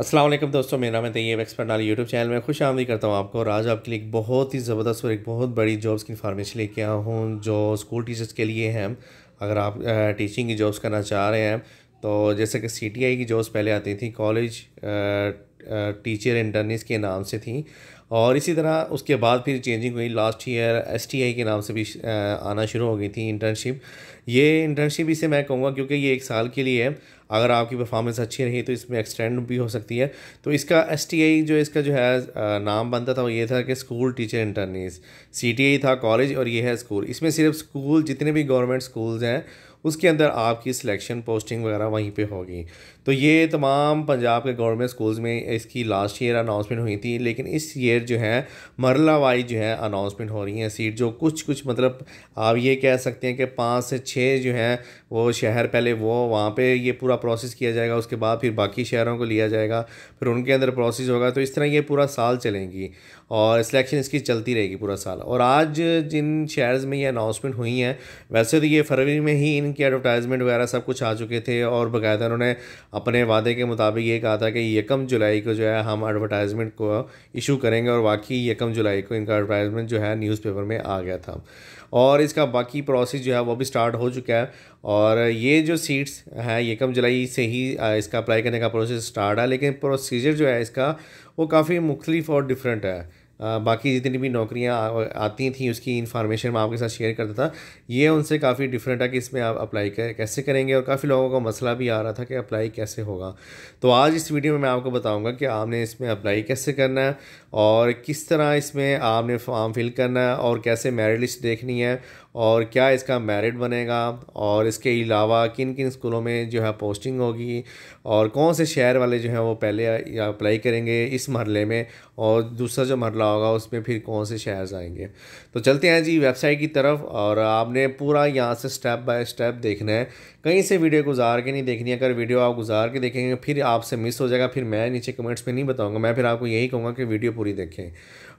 असलम दोस्तों मेरा मैं तैयब एक्सपर्ट नाली यूट्यूब चैनल में खुश आमदी करता हूँ आपको और आज आपके लिए एक बहुत ही ज़बरदस्त और एक बहुत बड़ी जॉब्स की इन्फॉर्मेशन लेके आया हूँ जो स्कूल टीचर्स के लिए हैं अगर आप टीचिंग की जॉब्स करना चाह रहे हैं तो जैसे कि सी की जॉब्स पहले आती थी कॉलेज टीचर इंटरनीस के नाम से थी और इसी तरह उसके बाद फिर चेंजिंग हुई लास्ट ईयर एस के नाम से भी आना शुरू हो गई थी इंटर्नशिप ये इंटर्नशिप इसे मैं कहूँगा क्योंकि ये एक साल के लिए है अगर आपकी परफॉर्मेंस अच्छी रही तो इसमें एक्सटेंड भी हो सकती है तो इसका एस जो इसका जो है नाम बनता था वो ये था कि स्कूल टीचर इंटर्नीस सी था कॉलेज और ये है स्कूल इसमें सिर्फ स्कूल जितने भी गवर्नमेंट स्कूल्स हैं उसके अंदर आपकी सिलेक्शन पोस्टिंग वगैरह वहीं पे होगी तो ये तमाम पंजाब के गवर्नमेंट स्कूल्स में इसकी लास्ट ईयर अनाउंसमेंट हुई थी लेकिन इस ईयर जो है मरला वाइज जो है अनाउंसमेंट हो रही हैं सीट जो कुछ कुछ मतलब आप ये कह सकते हैं कि पाँच से छः जो हैं वो शहर पहले वो वहाँ पे ये पूरा प्रोसेस किया जाएगा उसके बाद फिर बाकी शहरों को लिया जाएगा फिर उनके अंदर प्रोसेस होगा तो इस तरह ये पूरा साल चलेंगी और सिलेक्शन इसकी चलती रहेगी पूरा साल और आज जिन शहर्स में ये अनाउंसमेंट हुई हैं वैसे तो ये फरवरी में ही इनकी एडवर्टाइजमेंट वगैरह सब कुछ आ चुके थे और बाकायदा उन्होंने अपने वादे के मुताबिक ये कहा था कि यकम जुलाई को जो है हम एडवर्टाइजमेंट को इशू करेंगे और वाकई यकम जुलाई को इनका एडवर्टाइजमेंट जो है न्यूज़पेपर में आ गया था और इसका बाकी प्रोसेस जो है वो भी स्टार्ट हो चुका है और ये जो सीट्स हैं यकम जुलाई से ही इसका अप्लाई करने का प्रोसेस स्टार्ट है लेकिन प्रोसीजर जो है इसका वो काफ़ी मुख्तलिफ और डिफरेंट है बाकी जितनी भी नौकरियाँ आती थी उसकी इन्फॉर्मेशन मैं आपके साथ शेयर करता था ये उनसे काफ़ी डिफरेंट है कि इसमें आप अप्लाई कर, कैसे करेंगे और काफ़ी लोगों का मसला भी आ रहा था कि अप्लाई कैसे होगा तो आज इस वीडियो में मैं आपको बताऊँगा कि आपने इसमें अप्लाई कैसे करना है और किस तरह इसमें आपने फॉर्म फिल करना है और कैसे मेरिट लिस्ट देखनी है और क्या इसका मेरिट बनेगा और इसके अलावा किन किन स्कूलों में जो है पोस्टिंग होगी और कौन से शहर वाले जो हैं वो पहले अप्लाई करेंगे इस मरले में और दूसरा जो मरला होगा उसमें फिर कौन से शहर आएंगे तो चलते हैं जी वेबसाइट की तरफ और आपने पूरा यहाँ से स्टेप बाय स्टेप देखना है कहीं से वीडियो गुजार के नहीं देखनी अगर वीडियो आप गुजार के देखेंगे फिर आपसे मिस हो जाएगा फिर मैं नीचे कमेंट्स में नहीं बताऊँगा मैं फिर आपको यही कहूँगा कि वीडियो पूरी देखें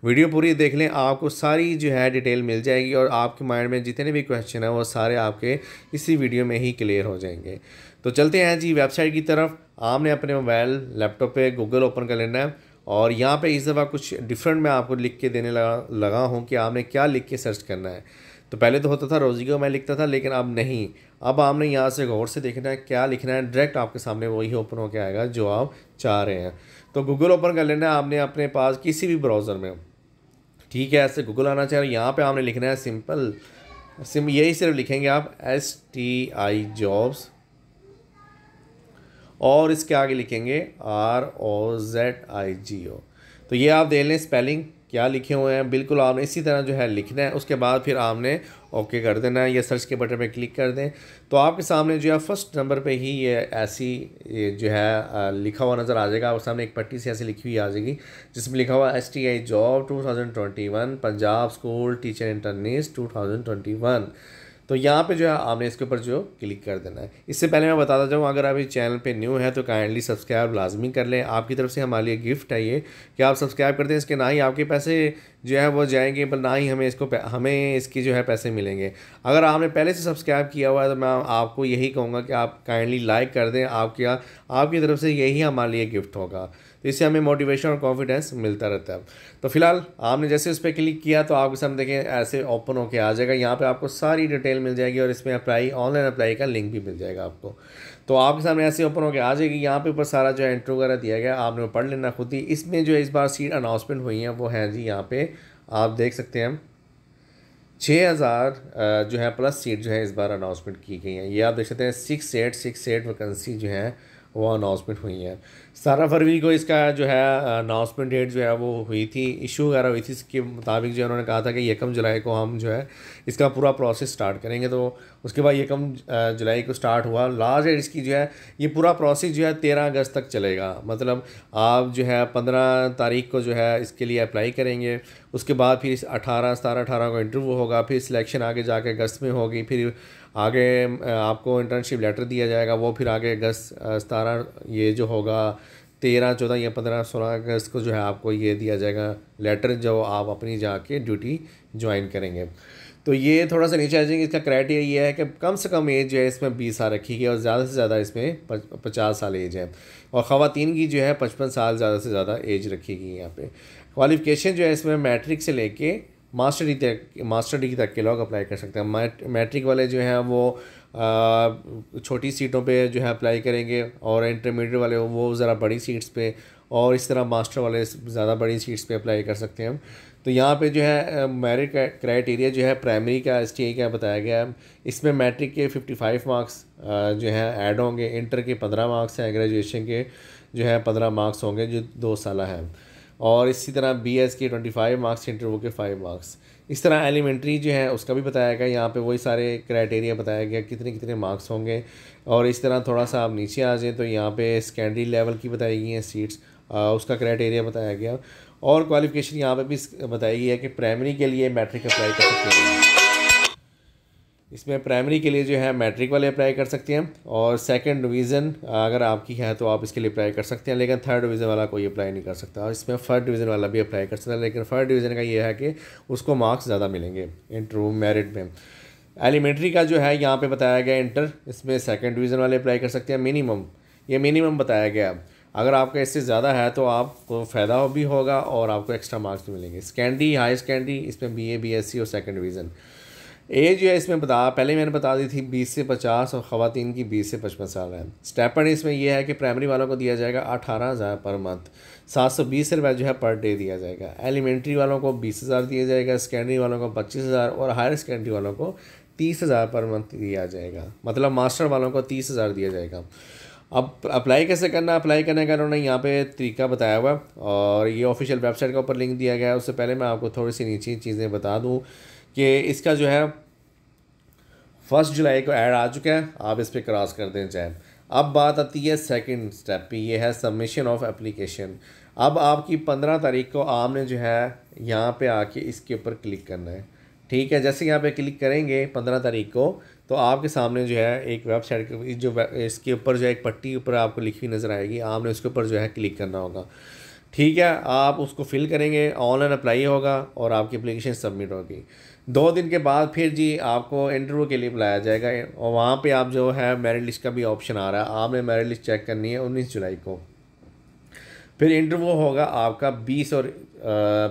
वीडियो पूरी देख लें आपको सारी जो है डिटेल मिल जाएगी और आपके माइंड में में जितने भी क्वेश्चन हैं वो सारे आपके इसी वीडियो में ही क्लियर हो जाएंगे तो चलते हैं जी वेबसाइट की तरफ आपने अपने मोबाइल लैपटॉप पे गूगल ओपन कर लेना है और यहाँ पे इस दफ़ा कुछ डिफरेंट मैं आपको लिख के देने लगा लगा हूँ कि आपने क्या लिख के सर्च करना है तो पहले तो होता था रोज़ी को मैं लिखता था लेकिन अब नहीं अब आपने यहाँ से गौर से देखना है क्या लिखना है डायरेक्ट आपके सामने वही ओपन होकर आएगा जो आप चाह रहे हैं तो गूगल ओपन कर लेना है आपने अपने पास किसी भी ब्राउज़र में ठीक है ऐसे गूगल आना चाहिए यहाँ पे आपने लिखना है सिंपल सिम यही सिर्फ लिखेंगे आप एस टी आई जॉब्स और इसके आगे लिखेंगे आर ओ जेड आई जी ओ तो ये आप देख लें स्पेलिंग क्या लिखे हुए हैं बिल्कुल आपने इसी तरह जो है लिखना है उसके बाद फिर आपने ओके कर देना या सर्च के बटन पर क्लिक कर दें तो आपके सामने जो है फर्स्ट नंबर पे ही ये ऐसी ये जो है लिखा हुआ नज़र आ जाएगा और सामने एक पट्टी से ऐसी लिखी हुई आ जाएगी जिसमें लिखा हुआ S T I job two thousand twenty one Punjab school teacher interns two thousand twenty one तो यहाँ पे जो है आपने इसके ऊपर जो क्लिक कर देना है इससे पहले मैं बताता जाऊँ अगर आप इस चैनल पे न्यू है तो काइंडली सब्सक्राइब लाजमी कर लें आपकी तरफ से हमारे लिए गिफ्ट है ये कि आप सब्सक्राइब करते हैं इसके ना ही आपके पैसे जो है वो जाएंगे पर ना ही हमें इसको हमें इसकी जो है पैसे मिलेंगे अगर आपने पहले से सब्सक्राइब किया हुआ है तो मैं आपको यही कहूँगा कि आप काइंडली लाइक कर दें आपके आपकी तरफ से यही हमारे लिए गिफ्ट होगा तो इससे हमें मोटिवेशन और कॉन्फिडेंस मिलता रहता है तो फिलहाल आपने जैसे उस पर क्लिक किया तो आपके सामने देखें ऐसे ओपन होकर आ जाएगा यहाँ पर आपको सारी डिटेल मिल जाएगी और इसमें अप्लाई ऑनलाइन अप्लाई का लिंक भी मिल जाएगा आपको तो आपके सामने ऐसे ओपन होकर आ जाएगी यहाँ पे ऊपर सारा जो एंट्रो वगैरह दिया गया आपने पढ़ लेना खुद ही इसमें जो इस बार सीट अनाउंसमेंट हुई हैं वो हैं जी यहाँ पे आप देख सकते हैं छः हज़ार जो है प्लस सीट जो है इस बार अनाउंसमेंट की गई है ये आप देख सकते हैं six eight six eight vacancy जो है वो अनाउंसमेंट हुई है सतारह फरवरी को इसका जो है अनाउंसमेंट डेट जो है वो हुई थी इशू वगैरह हुई थी इसके मुताबिक जो है उन्होंने कहा था कि यकम जुलाई को हम जो है इसका पूरा प्रोसेस स्टार्ट करेंगे तो उसके बाद यकम जुलाई को स्टार्ट हुआ लास्ट डेट इसकी जो है ये पूरा प्रोसेस जो है तेरह अगस्त तक चलेगा मतलब आप जो है पंद्रह तारीख को जो है इसके लिए अप्लाई करेंगे उसके बाद फिर अठारह सतारह अठारह को इंटरव्यू होगा फिर सिलेक्शन आगे जाके अगस्त में होगी फिर आगे आपको इंटर्नशिप लेटर दिया जाएगा वो फिर आगे अगस्त सतारह ये जो होगा तेरह चौदह या पंद्रह सोलह अगस्त को जो है आपको ये दिया जाएगा लेटर जो आप अपनी जाके ड्यूटी ज्वाइन करेंगे तो ये थोड़ा सा नीचे आ जाएंगे इसका क्राइटेरिया ये है कि कम से कम एज जो है इसमें बीस साल रखी गई और ज़्यादा से ज़्यादा इसमें पचास साल एज है और ख़वान की जो है पचपन साल ज़्यादा से ज़्यादा एज रखी गई यहाँ पे क्वालिफ़िकेशन जो है इसमें मैट्रिक से लेके मास्टर डिग्री मास्टर डिग्री तक के लोग अप्लाई कर सकते हैं मैट्रिक वाले जो हैं वो छोटी सीटों पे जो है अप्लाई करेंगे और इंटरमीडिएट वाले वो ज़रा बड़ी सीट्स पे और इस तरह मास्टर वाले ज़्यादा बड़ी सीट्स पे अप्लाई कर सकते हैं तो यहाँ पे जो है मेरिट क्राइटेरिया जो है प्राइमरी का एस का बताया गया है इसमें मैट्रिक के फिफ्टी फाइव मार्क्स जो है ऐड होंगे इंटर के पंद्रह मार्क्स हैं ग्रेजुएशन के जो है पंद्रह मार्क्स होंगे जो दो साल हैं और इसी तरह बी एस के ट्वेंटी फाइव मार्क्स इंटरव्यू के फाइव मार्क्स इस तरह एलिमेंट्री जो है उसका भी बताया गया यहाँ पे वही सारे क्राइटेरिया बताया गया कितने कितने मार्क्स होंगे और इस तरह थोड़ा सा आप नीचे आ जाएँ तो यहाँ पे सेकेंडरी लेवल की बताई गई हैं सीट्स उसका क्राइटेरिया बताया गया और क्वालिफिकेशन यहाँ पे भी बताई गई है कि प्राइमरी के लिए मैट्रिक अप्लाई कर सकते हैं इसमें प्राइमरी के लिए जो है मैट्रिक वाले अप्लाई कर सकते हैं और सेकंड डिवीज़न अगर आपकी है तो आप इसके लिए अप्लाई कर सकते हैं लेकिन थर्ड डिवीज़न वाला कोई अप्लाई नहीं कर सकता और इसमें फर्स्ट डिवीज़न वाला भी अप्लाई कर सकता है लेकिन फर्स्ट डिवीज़न का ये है कि उसको मार्क्स ज़्यादा मिलेंगे इंटरव्यू मेरिट में एलिमेंट्री का जो है यहाँ पर बताया गया इंटर इसमें सेकेंड डिवीज़न वाले अप्लाई कर सकते हैं मिनिमम ये मिनिमम बताया गया अगर आपका इससे ज़्यादा है तो आपको फ़ायदा भी होगा और आपको एक्स्ट्रा मार्क्स भी मिलेंगे स्कैंडी हाई स्कैंडी इसमें B A B S C और सेकेंड डिवीज़न एज जो है इसमें बता पहले मैंने बता दी थी बीस से पचास और ख़वान की बीस से पचपन साल है स्टेपन इसमें यह है कि प्राइमरी वालों को दिया जाएगा अठारह हज़ार पर मंथ सात सौ बीस रुपये जो है पर डे दिया जाएगा एलिमेंट्री वालों को बीस हज़ार दिया जाएगा सेकेंडरी वालों को पच्चीस हज़ार और हायर सेकेंडरी वालों को तीस हज़ार पर मंथ दिया जाएगा मतलब मास्टर वालों को तीस हज़ार दिया जाएगा अब अप्लाई कैसे करना अप्लाई करने का उन्होंने यहाँ पे तरीका बताया हुआ और ये ऑफिशियल वेबसाइट के ऊपर लिंक दिया गया है उससे पहले मैं आपको थोड़ी सी नीचे चीज़ें बता दूँ कि इसका जो है फर्स्ट जुलाई को ऐड आ चुका है आप इस पर क्रॉस कर दें चाहे अब बात आती है सेकंड स्टेप ये है सबमिशन ऑफ एप्लीकेशन अब आपकी पंद्रह तारीख को आपने जो है यहाँ पे आके इसके ऊपर क्लिक करना है ठीक है जैसे यहाँ पे क्लिक करेंगे पंद्रह तारीख को तो आपके सामने जो है एक वेबसाइट जो इसके ऊपर जो है एक पट्टी ऊपर आपको लिखी हुई नज़र आएगी आपने उसके ऊपर जो है क्लिक करना होगा ठीक है आप उसको फिल करेंगे ऑनलाइन अप्लाई होगा और आपकी अप्लीकेशन सबमिट होगी दो दिन के बाद फिर जी आपको इंटरव्यू के लिए बुलाया जाएगा और वहाँ पे आप जो है मेरिट लिस्ट का भी ऑप्शन आ रहा है आपने मेरिट लिस्ट चेक करनी है उन्नीस जुलाई को फिर इंटरव्यू होगा आपका बीस और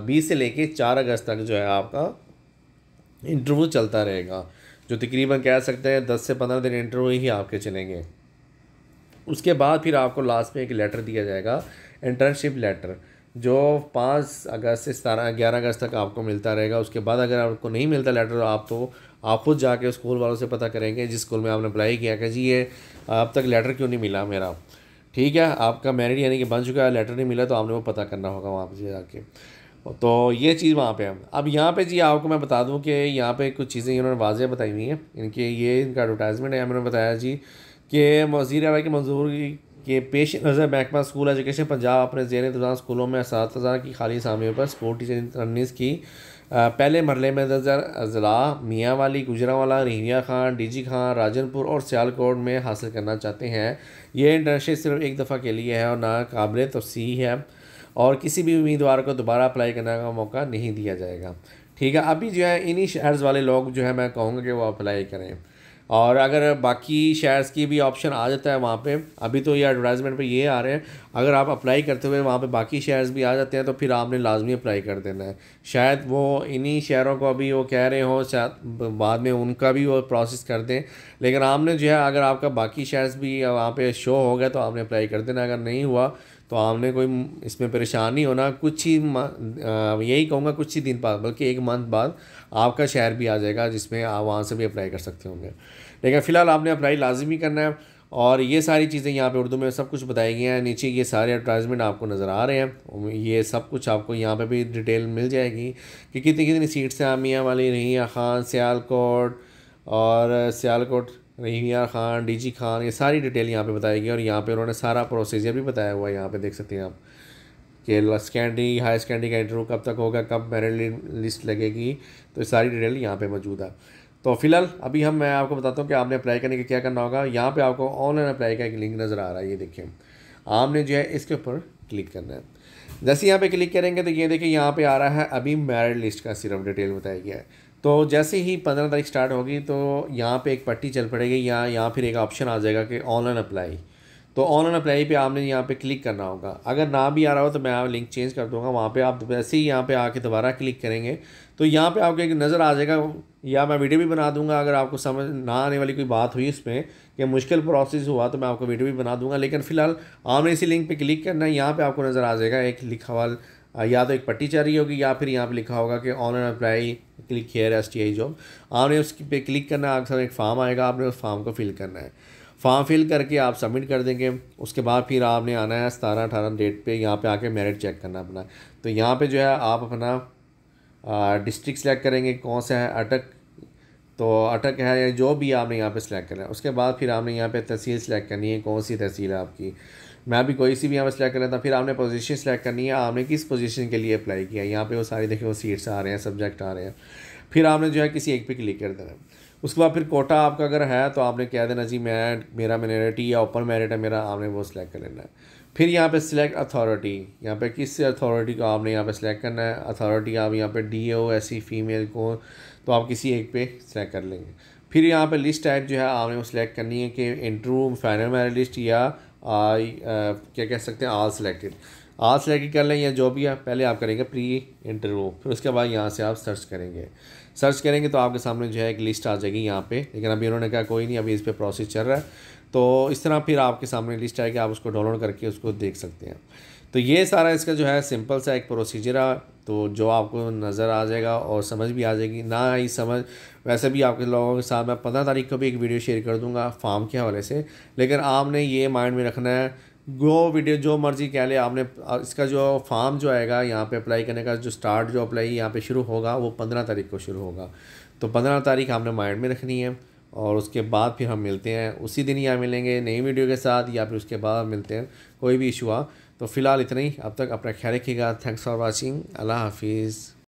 बीस से लेके चार अगस्त तक जो है आपका इंटरव्यू चलता रहेगा जो तकरीबन कह सकते हैं दस से पंद्रह दिन इंटरव्यू ही आपके चलेंगे उसके बाद फिर आपको लास्ट में एक लेटर दिया जाएगा इंटर्नशिप लेटर जो पाँच अगस्त से सतारह ग्यारह अगस्त तक आपको मिलता रहेगा उसके बाद अगर आपको नहीं मिलता लेटर आप तो आप खुद जाके स्कूल वालों से पता करेंगे जिस स्कूल में आपने अप्लाई किया कि जी ये अब तक लेटर क्यों नहीं मिला मेरा ठीक है आपका मैरिड यानी कि बन चुका है लेटर नहीं मिला तो आपने वो पता करना होगा वहाँ पर जाके तो ये चीज़ वहाँ पे है अब यहाँ पे जी आपको मैं बता दूँ कि यहाँ पे कुछ चीज़ें इन्होंने वाजह बताई हुई हैं इनके ये इनका एडवर्टाइजमेंट है मैंने बताया जी कि वजीर अब की मंजूरी कि पेश नज़र महकमा स्कूल एजुकेशन पंजाब अपने जेर इंतजाम स्कूलों में इस की खाली सामियों पर स्पोर्ट टीचर इंटर्नीस की पहले मरले में नज़र अजला मियाँ वाली गुजरावाला रिहिया खान डी जी खान राजनपुर और सियालकोट में हासिल करना चाहते हैं यह इंटर्नशिप सिर्फ एक दफ़ा के लिए है और नाकबिल तोसी है और किसी भी उम्मीदवार को दोबारा अप्लाई करने का मौका नहीं दिया जाएगा ठीक है अभी जो है इन्हीं शहर्स वाले लोग जो है मैं कहूँगा कि वो अप्लाई करें और अगर बाकी शेयर्स की भी ऑप्शन आ जाता है वहाँ पे अभी तो ये एडवर्टाइजमेंट पे ये आ रहे हैं अगर आप अप्लाई करते हुए वहाँ पे बाकी शेयर्स भी आ जाते हैं तो फिर आपने लाजमी अप्लाई कर देना है शायद वो इन्हीं शेयरों को अभी वो कह रहे हों शायद बाद में उनका भी वो प्रोसेस कर दें लेकिन आपने जो है अगर आपका बाकी शेयर्स भी वहाँ पर शो हो गया तो आपने अप्लाई कर देना अगर नहीं हुआ तो आपने कोई इसमें परेशान नहीं होना कुछ ही यही कहूँगा कुछ ही दिन बाद बल्कि एक मंथ बाद आपका शहर भी आ जाएगा जिसमें आप वहाँ से भी अप्लाई कर सकते होंगे लेकिन फ़िलहाल आपने अप्लाई लाजमी करना है और ये सारी चीज़ें यहाँ पे उर्दू में सब कुछ बताई गई हैं नीचे ये सारे एडवर्टाइजमेंट आपको नज़र आ रहे हैं ये सब कुछ आपको यहाँ पे भी डिटेल मिल जाएगी कि कितनी कितनी सीट्स हैं आमिया वाली रही हैं खान सियालकोट और सियालकोट रहीम यार खान डी जी खान ये सारी डिटेल यहाँ पे बताई गई और यहाँ पे उन्होंने सारा प्रोसीजर भी बताया हुआ है यहाँ पे देख सकते हैं आप कि स्कैंडरी हाई स्कैंडरी का इंटरव्यू कब तक होगा कब मेरिट लिस्ट लगेगी तो ये सारी डिटेल यहाँ पे मौजूद है तो फिलहाल अभी हम मैं आपको बताता हूँ कि आपने अप्लाई करने के क्या करना होगा यहाँ पर आपको ऑनलाइन अप्लाई का एक लिंक नज़र आ रहा है ये देखिए आपने जो है इसके ऊपर क्लिक करना है जैसे यहाँ पर क्लिक करेंगे तो ये देखिए यहाँ पर आ रहा है अभी मेरिट लिस्ट का सिर्फ डिटेल बताया गया है तो जैसे ही पंद्रह तारीख स्टार्ट होगी तो यहाँ पे एक पट्टी चल पड़ेगी या यहाँ फिर एक ऑप्शन आ जाएगा कि ऑनलाइन अप्लाई तो ऑनलाइन अप्लाई पे आपने यहाँ पे क्लिक करना होगा अगर ना भी आ रहा हो तो मैं आप लिंक चेंज कर दूँगा वहाँ पे आप वैसे ही यहाँ पे आके दोबारा क्लिक करेंगे तो यहाँ पे आपको एक नज़र आ जाएगा या मैं वीडियो भी बना दूंगा अगर आपको समझ ना आने वाली कोई बात हुई उसमें कि मुश्किल प्रोसेस हुआ तो मैं आपको वीडियो भी बना दूंगा लेकिन फ़िलहाल आपने इसी लिंक पर क्लिक करना है यहाँ पर आपको नज़र आ जाएगा एक लिखा वाल या तो एक पट्टी चल रही होगी या फिर यहाँ पे लिखा होगा कि online apply click here S T I job आपने उस पर क्लिक करना है अक्सर एक फॉर्म आएगा आपने उस फॉर्म को फिल करना है फॉर्म फिल करके आप सबमिट कर देंगे उसके बाद फिर आपने आना है सतारह अठारह डेट पे यहाँ पे आके मेरिट चेक करना अपना तो यहाँ पे जो है आप अपना डिस्ट्रिक्ट सेलेक्ट करेंगे कौन सा है अटक तो अटक है या जो भी आपने यहाँ पे सिलेक्ट करना है उसके बाद फिर आपने यहाँ पे तहसील सेलेक्ट करनी है कौन सी तहसील है आपकी मैं अभी कोई सी भी यहाँ पर सिलेक्ट कर लेता फिर आपने पोजीशन सेलेक्ट करनी है आपने किस पोजीशन के लिए अप्लाई किया यहाँ पे वो सारी देखिए वो सीट्स आ रहे हैं सब्जेक्ट आ रहे हैं फिर आपने जो है किसी एक पे क्लिक कर देना उसके बाद फिर कोटा आपका अगर है तो आपने कह देना जी मैं मेरा मिनोरिटी या ओपन मेरिट है मेरा आपने वो सिलेक्ट कर लेना है फिर यहाँ पर सिलेक्ट अथॉरिटी यहाँ पर किस अथॉरिटी को आपने यहाँ पर सिलेक्ट करना है अथॉरिटी आप यहाँ पर डी ओ ऐसी फीमेल को तो आप किसी एक पे सिलेक्ट कर लेंगे फिर यहाँ पर लिस्ट टाइप जो है आपने वो सिलेक्ट करनी है कि इंटरव्यू फाइनल मेरिट लिस्ट या आई uh, क्या कह सकते हैं आल सेलेक्टेड आल सेलेक्ट कर लें या जो भी है पहले आप करेंगे प्री इंटरव्यू फिर उसके बाद यहाँ से आप सर्च करेंगे सर्च करेंगे तो आपके सामने जो है एक लिस्ट आ जाएगी यहाँ पे लेकिन अभी उन्होंने कहा कोई नहीं अभी इस पर प्रोसेस चल रहा है तो इस तरह फिर आपके सामने लिस्ट आएगी आप उसको डाउनलोड करके उसको देख सकते हैं तो ये सारा इसका जो है सिंपल सा एक प्रोसीजर है तो जो आपको नज़र आ जाएगा और समझ भी आ जाएगी ना ही समझ वैसे भी आपके लोगों के साथ मैं पंद्रह तारीख को भी एक वीडियो शेयर कर दूंगा फार्म के हवाले से लेकिन आपने ये माइंड में रखना है गो वीडियो जो मर्ज़ी कह ले आपने इसका जो फॉर्म जो आएगा यहाँ पे अप्लाई करने का जो स्टार्ट जो अप्लाई यहाँ पे शुरू होगा वो पंद्रह तारीख को शुरू होगा तो पंद्रह तारीख आपने माइंड में रखनी है और उसके बाद फिर हम मिलते हैं उसी दिन यहाँ मिलेंगे नई वीडियो के साथ या फिर उसके बाद मिलते हैं कोई भी इशू आ तो फ़िलहाल इतना ही अब तक अपना ख्याल रखिएगा थैंक्स फॉर वॉचिंग अल्लाह हाफिज़